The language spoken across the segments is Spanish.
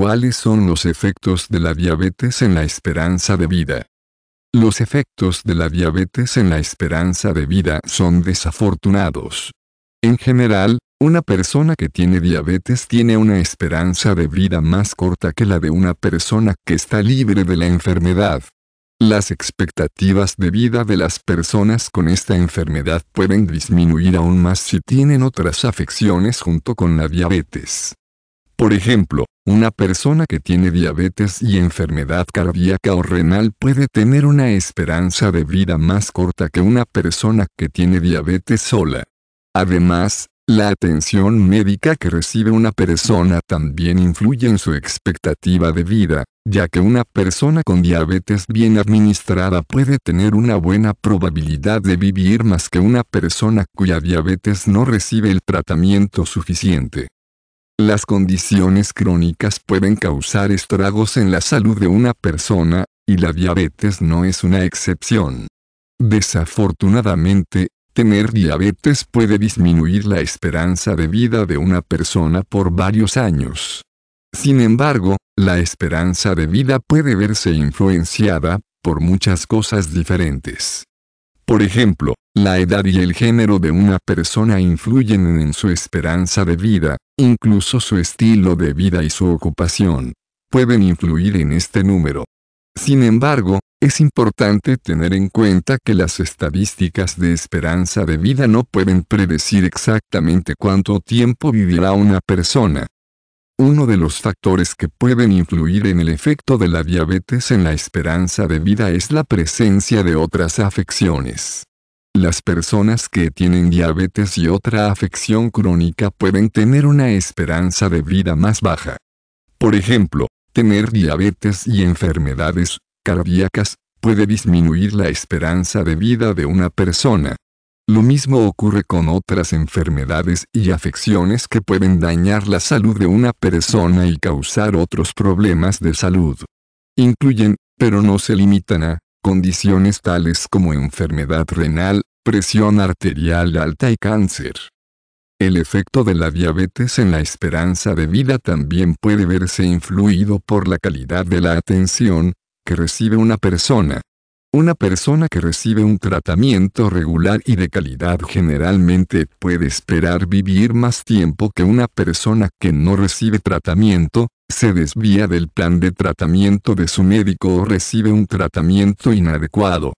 ¿Cuáles son los efectos de la diabetes en la esperanza de vida? Los efectos de la diabetes en la esperanza de vida son desafortunados. En general, una persona que tiene diabetes tiene una esperanza de vida más corta que la de una persona que está libre de la enfermedad. Las expectativas de vida de las personas con esta enfermedad pueden disminuir aún más si tienen otras afecciones junto con la diabetes. Por ejemplo, una persona que tiene diabetes y enfermedad cardíaca o renal puede tener una esperanza de vida más corta que una persona que tiene diabetes sola. Además, la atención médica que recibe una persona también influye en su expectativa de vida, ya que una persona con diabetes bien administrada puede tener una buena probabilidad de vivir más que una persona cuya diabetes no recibe el tratamiento suficiente. Las condiciones crónicas pueden causar estragos en la salud de una persona, y la diabetes no es una excepción. Desafortunadamente, tener diabetes puede disminuir la esperanza de vida de una persona por varios años. Sin embargo, la esperanza de vida puede verse influenciada por muchas cosas diferentes. Por ejemplo, la edad y el género de una persona influyen en su esperanza de vida, Incluso su estilo de vida y su ocupación pueden influir en este número. Sin embargo, es importante tener en cuenta que las estadísticas de esperanza de vida no pueden predecir exactamente cuánto tiempo vivirá una persona. Uno de los factores que pueden influir en el efecto de la diabetes en la esperanza de vida es la presencia de otras afecciones. Las personas que tienen diabetes y otra afección crónica pueden tener una esperanza de vida más baja. Por ejemplo, tener diabetes y enfermedades cardíacas puede disminuir la esperanza de vida de una persona. Lo mismo ocurre con otras enfermedades y afecciones que pueden dañar la salud de una persona y causar otros problemas de salud. Incluyen, pero no se limitan a, condiciones tales como enfermedad renal, presión arterial alta y cáncer. El efecto de la diabetes en la esperanza de vida también puede verse influido por la calidad de la atención que recibe una persona. Una persona que recibe un tratamiento regular y de calidad generalmente puede esperar vivir más tiempo que una persona que no recibe tratamiento, se desvía del plan de tratamiento de su médico o recibe un tratamiento inadecuado.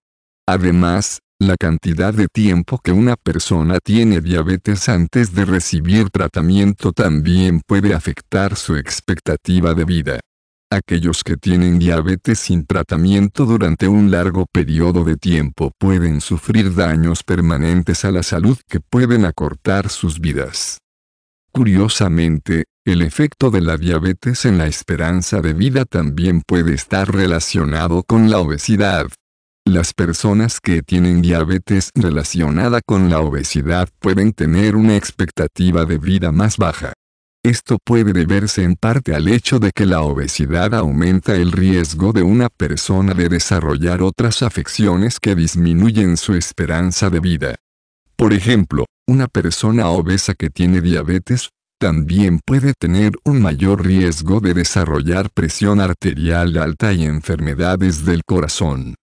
Además, la cantidad de tiempo que una persona tiene diabetes antes de recibir tratamiento también puede afectar su expectativa de vida. Aquellos que tienen diabetes sin tratamiento durante un largo periodo de tiempo pueden sufrir daños permanentes a la salud que pueden acortar sus vidas. Curiosamente, el efecto de la diabetes en la esperanza de vida también puede estar relacionado con la obesidad. Las personas que tienen diabetes relacionada con la obesidad pueden tener una expectativa de vida más baja. Esto puede deberse en parte al hecho de que la obesidad aumenta el riesgo de una persona de desarrollar otras afecciones que disminuyen su esperanza de vida. Por ejemplo, una persona obesa que tiene diabetes también puede tener un mayor riesgo de desarrollar presión arterial alta y enfermedades del corazón.